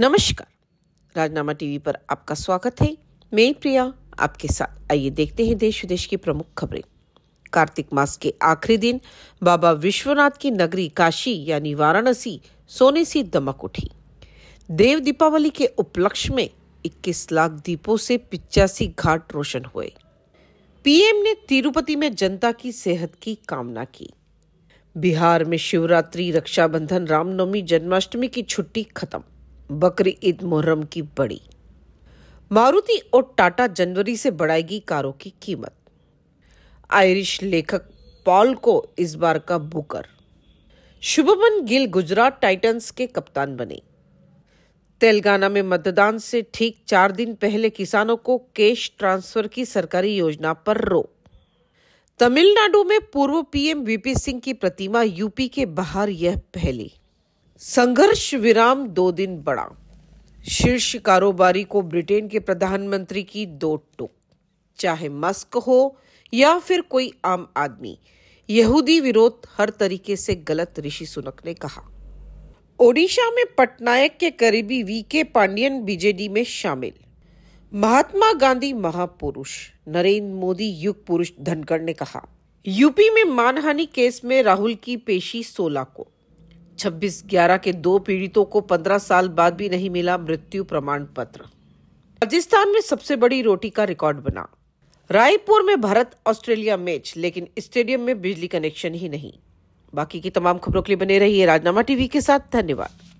नमस्कार राजनामा टीवी पर आपका स्वागत है मैं प्रिया आपके साथ आइए देखते हैं देश विदेश की प्रमुख खबरें कार्तिक मास के आखिरी दिन बाबा विश्वनाथ की नगरी काशी यानी वाराणसी सोने से दमक उठी देव दीपावली के उपलक्ष्य में 21 लाख दीपों से पिचासी घाट रोशन हुए पीएम ने तिरुपति में जनता की सेहत की कामना की बिहार में शिवरात्रि रक्षाबंधन रामनवमी जन्माष्टमी की छुट्टी खत्म बकरी ईद मुहर्रम की बड़ी मारुति और टाटा जनवरी से बढ़ाएगी कारों की कीमत आयरिश लेखक पॉल को इस बार का बुकर शुभमन गिल गुजरात टाइटंस के कप्तान बने तेलंगाना में मतदान से ठीक चार दिन पहले किसानों को कैश ट्रांसफर की सरकारी योजना पर रोक तमिलनाडु में पूर्व पीएम वीपी सिंह की प्रतिमा यूपी के बाहर यह पहली संघर्ष विराम दो दिन बड़ा शीर्ष कारोबारी को ब्रिटेन के प्रधानमंत्री की दो टुक चाहे मस्क हो या फिर कोई आम आदमी यहूदी विरोध हर तरीके से गलत ऋषि सुनक ने कहा ओडिशा में पटनायक के करीबी वी के पांडियन बीजेडी में शामिल महात्मा गांधी महापुरुष नरेंद्र मोदी युग पुरुष धनखड़ ने कहा यूपी में मानहानि केस में राहुल की पेशी सोलह को छब्बीस ग्यारह के दो पीड़ितों को पंद्रह साल बाद भी नहीं मिला मृत्यु प्रमाण पत्र राजस्थान में सबसे बड़ी रोटी का रिकॉर्ड बना रायपुर में भारत ऑस्ट्रेलिया मैच लेकिन स्टेडियम में बिजली कनेक्शन ही नहीं बाकी की तमाम खबरों के लिए बने रहिए राजनामा टीवी के साथ धन्यवाद